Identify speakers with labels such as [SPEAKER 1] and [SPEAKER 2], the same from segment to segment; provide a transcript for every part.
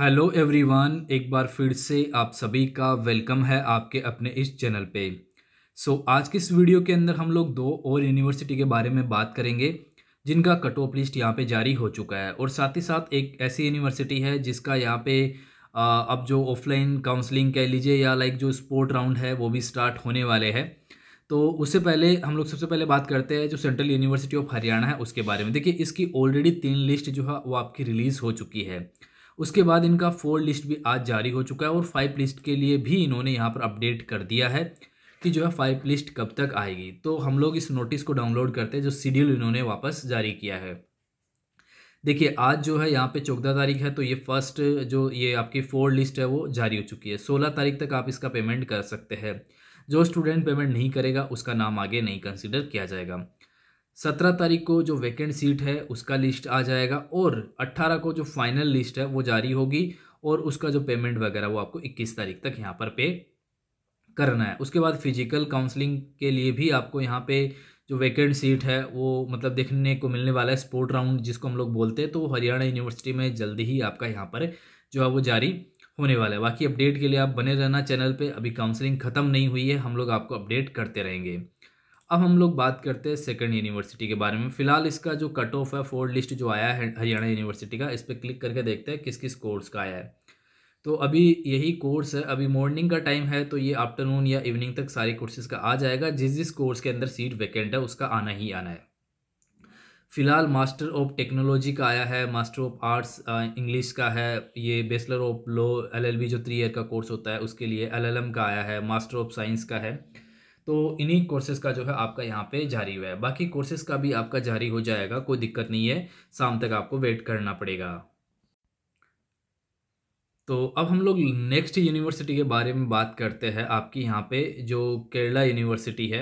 [SPEAKER 1] hello everyone एक बार फिर से आप सभी का वेलकम है आपके अपने इस चैनल पे सो so, आज की इस वीडियो के अंदर हम लोग दो और यूनिवर्सिटी के बारे में बात करेंगे जिनका कट ऑफ लिस्ट यहाँ पे जारी हो चुका है और साथ ही साथ एक ऐसी यूनिवर्सिटी है जिसका यहाँ पे अब जो ऑफलाइन काउंसलिंग कह लीजिए या लाइक जो स्पोर्ट राउंड है वो भी स्टार्ट होने वाले है तो उससे पहले हम लोग सबसे पहले बात करते हैं जो सेंट्रल यूनिवर्सिटी ऑफ हरियाणा है उसके बारे में देखिए इसकी ऑलरेडी तीन लिस्ट जो है वो आपकी रिलीज़ हो चुकी है उसके बाद इनका फोर लिस्ट भी आज जारी हो चुका है और फाइव लिस्ट के लिए भी इन्होंने यहाँ पर अपडेट कर दिया है कि जो है फाइव लिस्ट कब तक आएगी तो हम लोग इस नोटिस को डाउनलोड करते हैं जो शेड्यूल इन्होंने वापस जारी किया है देखिए आज जो है यहाँ पे चौदह तारीख है तो ये फर्स्ट जो ये आपकी फोर लिस्ट है वो जारी हो चुकी है सोलह तारीख तक आप इसका पेमेंट कर सकते हैं जो स्टूडेंट पेमेंट नहीं करेगा उसका नाम आगे नहीं कंसिडर किया जाएगा सत्रह तारीख को जो वैकेंट सीट है उसका लिस्ट आ जाएगा और अट्ठारह को जो फाइनल लिस्ट है वो जारी होगी और उसका जो पेमेंट वगैरह वो आपको इक्कीस तारीख तक यहाँ पर पे करना है उसके बाद फिजिकल काउंसलिंग के लिए भी आपको यहाँ पे जो वैकेंट सीट है वो मतलब देखने को मिलने वाला है स्पोर्ट राउंड जिसको हम लोग बोलते हैं तो हरियाणा यूनिवर्सिटी में जल्दी ही आपका यहाँ पर जो है वो जारी होने वाला है बाकी अपडेट के लिए आप बने रहना चैनल पे अभी काउंसलिंग ख़त्म नहीं हुई है हम लोग आपको अपडेट करते रहेंगे अब हम लोग बात करते हैं सेकेंड यूनिवर्सिटी के बारे में फिलहाल इसका जो कट ऑफ है फोर्ड लिस्ट जो आया है हरियाणा यूनिवर्सिटी का इस पर क्लिक करके देखते हैं किस किस कोर्स का आया है तो अभी यही कोर्स है अभी मॉर्निंग का टाइम है तो ये आफ्टरनून या इवनिंग तक सारे कोर्सेज़ का आ जाएगा जिस जिस कोर्स के अंदर सीट वैकेंट है उसका आना ही आना है फिलहाल मास्टर ऑफ टेक्नोलॉजी का आया है मास्टर ऑफ आर्ट्स इंग्लिश का है ये बेचलर ऑफ लॉ एलएलबी जो थ्री ईयर का कोर्स होता है उसके लिए एलएलएम का आया है मास्टर ऑफ साइंस का है तो इन्हीं कोर्सेज़ का जो है आपका यहाँ पे जारी हुआ है बाकी कोर्सेज़ का भी आपका जारी हो जाएगा कोई दिक्कत नहीं है शाम तक आपको वेट करना पड़ेगा तो अब हम लोग नेक्स्ट यूनिवर्सिटी के बारे में बात करते हैं आपकी यहाँ पे जो केरला यूनिवर्सिटी है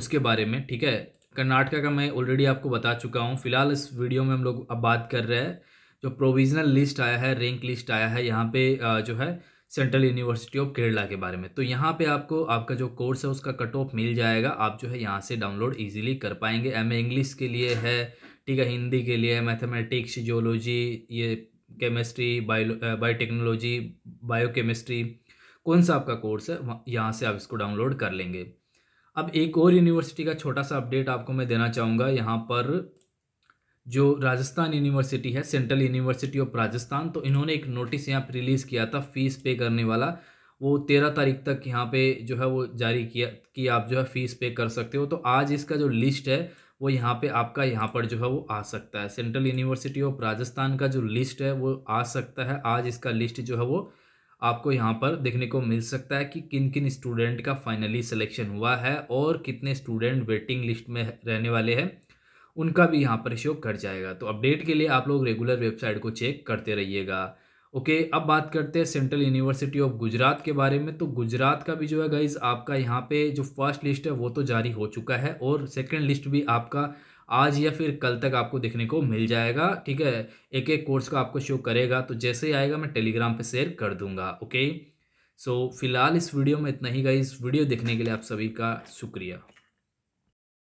[SPEAKER 1] उसके बारे में ठीक है कर्नाटका का मैं ऑलरेडी आपको बता चुका हूँ फिलहाल इस वीडियो में हम लोग अब बात कर रहे हैं जो प्रोविजनल लिस्ट आया है रैंक लिस्ट आया है यहाँ पे जो है सेंट्रल यूनिवर्सिटी ऑफ केरला के बारे में तो यहाँ पे आपको आपका जो कोर्स है उसका कट ऑफ मिल जाएगा आप जो है यहाँ से डाउनलोड इजीली कर पाएंगे एम इंग्लिश के लिए है ठीक है हिंदी के लिए मैथमेटिक्स जियोलॉजी ये केमिस्ट्री बायो बायोटेक्नोलॉजी बायोकेमिस्ट्री कौन सा आपका कोर्स है यहाँ से आप इसको डाउनलोड कर लेंगे अब एक और यूनिवर्सिटी का छोटा सा अपडेट आपको मैं देना चाहूँगा यहाँ पर जो राजस्थान यूनिवर्सिटी है सेंट्रल यूनिवर्सिटी ऑफ राजस्थान तो इन्होंने एक नोटिस यहाँ पर रिलीज़ किया था फीस पे करने वाला वो तेरह तारीख तक यहाँ पे जो है वो जारी किया कि आप जो है फ़ीस पे कर सकते हो तो आज इसका जो लिस्ट है वो यहाँ पे आपका यहाँ पर जो है वो आ सकता है सेंट्रल यूनिवर्सिटी ऑफ राजस्थान का जो लिस्ट है वो आ सकता है आज इसका लिस्ट जो है वो आपको यहाँ पर देखने को मिल सकता है कि किन किन स्टूडेंट का फाइनली सिलेक्शन हुआ है और कितने स्टूडेंट वेटिंग लिस्ट में रहने वाले हैं उनका भी यहाँ पर शो कर जाएगा तो अपडेट के लिए आप लोग रेगुलर वेबसाइट को चेक करते रहिएगा ओके अब बात करते हैं सेंट्रल यूनिवर्सिटी ऑफ गुजरात के बारे में तो गुजरात का भी जो है गाइज आपका यहाँ पे जो फर्स्ट लिस्ट है वो तो जारी हो चुका है और सेकेंड लिस्ट भी आपका आज या फिर कल तक आपको देखने को मिल जाएगा ठीक है एक एक कोर्स का आपको शो करेगा तो जैसे ही आएगा मैं टेलीग्राम पे शेयर कर दूँगा ओके सो so, फिलहाल इस वीडियो में इतना ही गाइज़ वीडियो देखने के लिए आप सभी का शुक्रिया